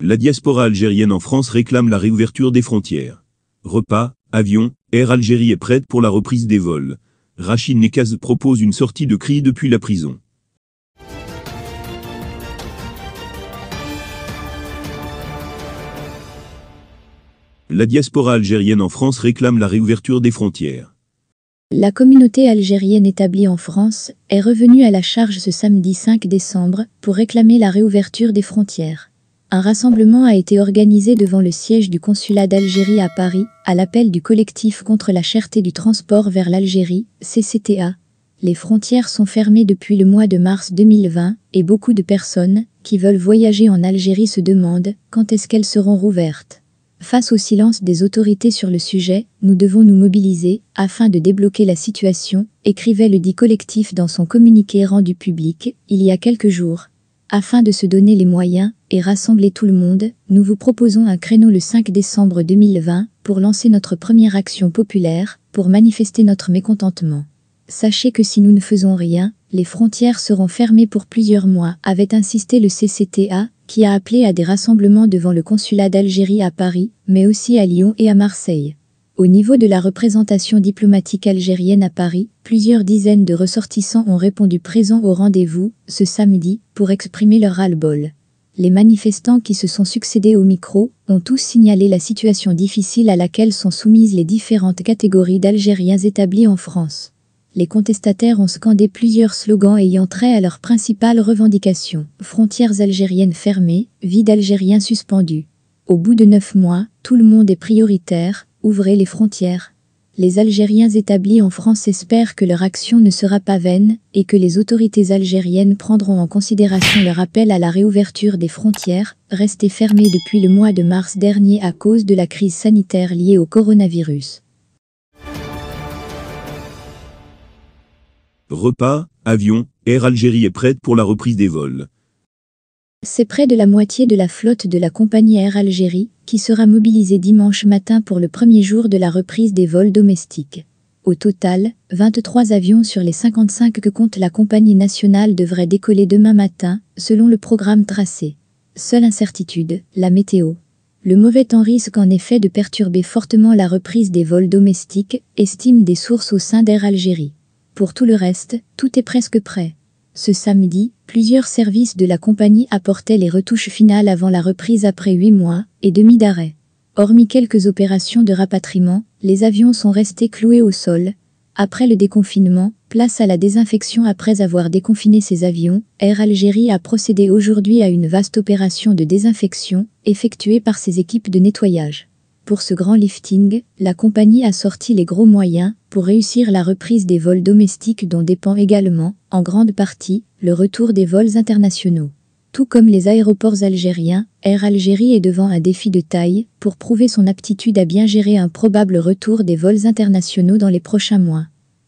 La diaspora algérienne en France réclame la réouverture des frontières. Repas, avions, Air Algérie est prête pour la reprise des vols. Rachid Nekaz propose une sortie de cri depuis la prison. La diaspora algérienne en France réclame la réouverture des frontières. La communauté algérienne établie en France est revenue à la charge ce samedi 5 décembre pour réclamer la réouverture des frontières un rassemblement a été organisé devant le siège du consulat d'Algérie à Paris, à l'appel du collectif contre la cherté du transport vers l'Algérie, CCTA. Les frontières sont fermées depuis le mois de mars 2020 et beaucoup de personnes qui veulent voyager en Algérie se demandent quand est-ce qu'elles seront rouvertes. Face au silence des autorités sur le sujet, nous devons nous mobiliser afin de débloquer la situation, écrivait le dit collectif dans son communiqué rendu public il y a quelques jours. Afin de se donner les moyens et rassembler tout le monde, nous vous proposons un créneau le 5 décembre 2020 pour lancer notre première action populaire, pour manifester notre mécontentement. Sachez que si nous ne faisons rien, les frontières seront fermées pour plusieurs mois, avait insisté le CCTA, qui a appelé à des rassemblements devant le consulat d'Algérie à Paris, mais aussi à Lyon et à Marseille. Au niveau de la représentation diplomatique algérienne à Paris, plusieurs dizaines de ressortissants ont répondu présents au rendez-vous, ce samedi, pour exprimer leur ras-le-bol. Les manifestants qui se sont succédés au micro ont tous signalé la situation difficile à laquelle sont soumises les différentes catégories d'Algériens établis en France. Les contestataires ont scandé plusieurs slogans ayant trait à leurs principales revendications « Frontières algériennes fermées, vie d'Algériens suspendus ». Au bout de neuf mois, tout le monde est prioritaire, ouvrez les frontières. Les Algériens établis en France espèrent que leur action ne sera pas vaine et que les autorités algériennes prendront en considération leur appel à la réouverture des frontières, restées fermées depuis le mois de mars dernier à cause de la crise sanitaire liée au coronavirus. Repas, avion, Air Algérie est prête pour la reprise des vols. C'est près de la moitié de la flotte de la compagnie Air Algérie qui sera mobilisée dimanche matin pour le premier jour de la reprise des vols domestiques. Au total, 23 avions sur les 55 que compte la compagnie nationale devraient décoller demain matin, selon le programme tracé. Seule incertitude, la météo. Le mauvais temps risque en effet de perturber fortement la reprise des vols domestiques, estiment des sources au sein d'Air Algérie. Pour tout le reste, tout est presque prêt. Ce samedi, plusieurs services de la compagnie apportaient les retouches finales avant la reprise après huit mois et demi d'arrêt. Hormis quelques opérations de rapatriement, les avions sont restés cloués au sol. Après le déconfinement, place à la désinfection après avoir déconfiné ses avions, Air Algérie a procédé aujourd'hui à une vaste opération de désinfection effectuée par ses équipes de nettoyage. Pour ce grand lifting, la compagnie a sorti les gros moyens pour réussir la reprise des vols domestiques dont dépend également, en grande partie, le retour des vols internationaux. Tout comme les aéroports algériens, Air Algérie est devant un défi de taille pour prouver son aptitude à bien gérer un probable retour des vols internationaux dans les prochains mois.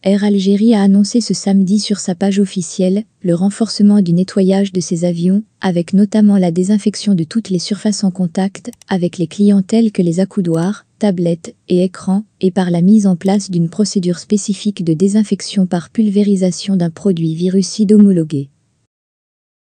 Air Algérie a annoncé ce samedi sur sa page officielle le renforcement du nettoyage de ses avions, avec notamment la désinfection de toutes les surfaces en contact avec les clientèles que les accoudoirs, tablettes et écrans, et par la mise en place d'une procédure spécifique de désinfection par pulvérisation d'un produit virucide homologué.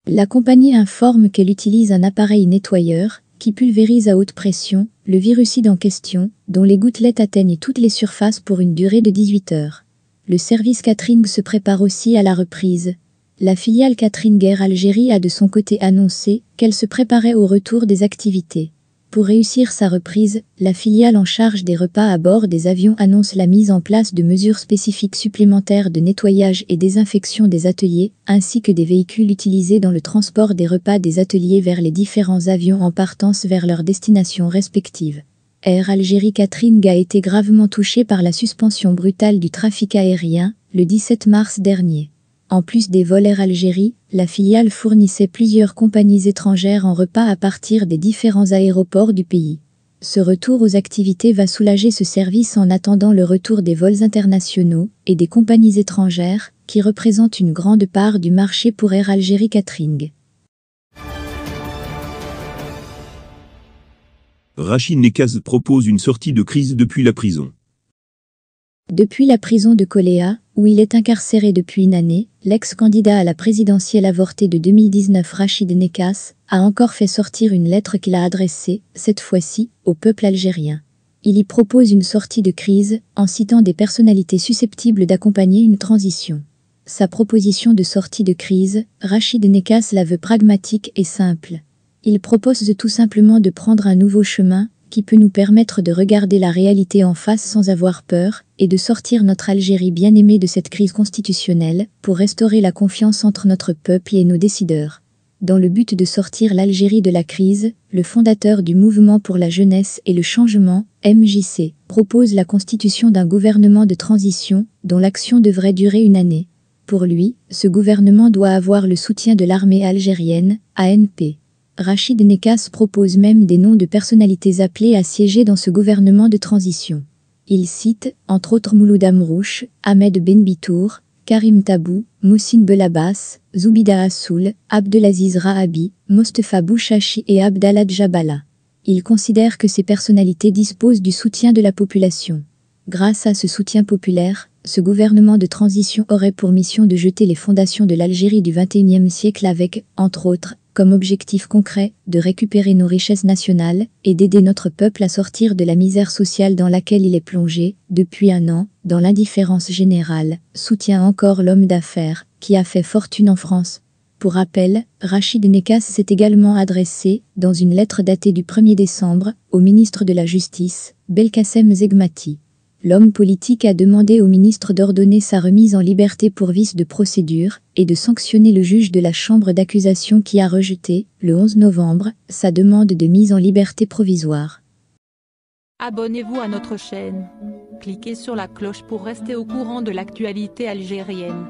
La compagnie informe qu'elle utilise un appareil nettoyeur qui pulvérise à haute pression le virucide en question, dont les gouttelettes atteignent toutes les surfaces pour une durée de 18 heures. Le service Catherine se prépare aussi à la reprise. La filiale Catherine Guerre Algérie a de son côté annoncé qu'elle se préparait au retour des activités. Pour réussir sa reprise, la filiale en charge des repas à bord des avions annonce la mise en place de mesures spécifiques supplémentaires de nettoyage et désinfection des ateliers, ainsi que des véhicules utilisés dans le transport des repas des ateliers vers les différents avions en partance vers leurs destinations respectives. Air Algérie Catherine a été gravement touchée par la suspension brutale du trafic aérien le 17 mars dernier. En plus des vols Air Algérie, la filiale fournissait plusieurs compagnies étrangères en repas à partir des différents aéroports du pays. Ce retour aux activités va soulager ce service en attendant le retour des vols internationaux et des compagnies étrangères, qui représentent une grande part du marché pour Air Algérie Catering. Rachid Nekaz propose une sortie de crise depuis la prison. Depuis la prison de Coléa, où il est incarcéré depuis une année, l'ex-candidat à la présidentielle avortée de 2019 Rachid Nekas a encore fait sortir une lettre qu'il a adressée, cette fois-ci, au peuple algérien. Il y propose une sortie de crise en citant des personnalités susceptibles d'accompagner une transition. Sa proposition de sortie de crise, Rachid Nekas la veut pragmatique et simple il propose tout simplement de prendre un nouveau chemin qui peut nous permettre de regarder la réalité en face sans avoir peur et de sortir notre Algérie bien-aimée de cette crise constitutionnelle pour restaurer la confiance entre notre peuple et nos décideurs. Dans le but de sortir l'Algérie de la crise, le fondateur du Mouvement pour la jeunesse et le changement, MJC, propose la constitution d'un gouvernement de transition dont l'action devrait durer une année. Pour lui, ce gouvernement doit avoir le soutien de l'armée algérienne, ANP. Rachid Nekas propose même des noms de personnalités appelées à siéger dans ce gouvernement de transition. Il cite, entre autres Mouloud Amrouche, Ahmed Benbitour, Karim Tabou, Moussine Belabas, Zoubida Assoul, Abdelaziz Rahabi, Mostefa Bouchachi et Abdallah Djabala. Il considère que ces personnalités disposent du soutien de la population. Grâce à ce soutien populaire, ce gouvernement de transition aurait pour mission de jeter les fondations de l'Algérie du XXIe siècle avec, entre autres, comme objectif concret de récupérer nos richesses nationales et d'aider notre peuple à sortir de la misère sociale dans laquelle il est plongé depuis un an, dans l'indifférence générale, soutient encore l'homme d'affaires qui a fait fortune en France. Pour rappel, Rachid Nekas s'est également adressé, dans une lettre datée du 1er décembre, au ministre de la Justice, Belkacem Zegmati l'homme politique a demandé au ministre d'ordonner sa remise en liberté pour vice de procédure et de sanctionner le juge de la chambre d'accusation qui a rejeté, le 11 novembre, sa demande de mise en liberté provisoire. Abonnez-vous à notre chaîne. Cliquez sur la cloche pour rester au courant de l'actualité algérienne.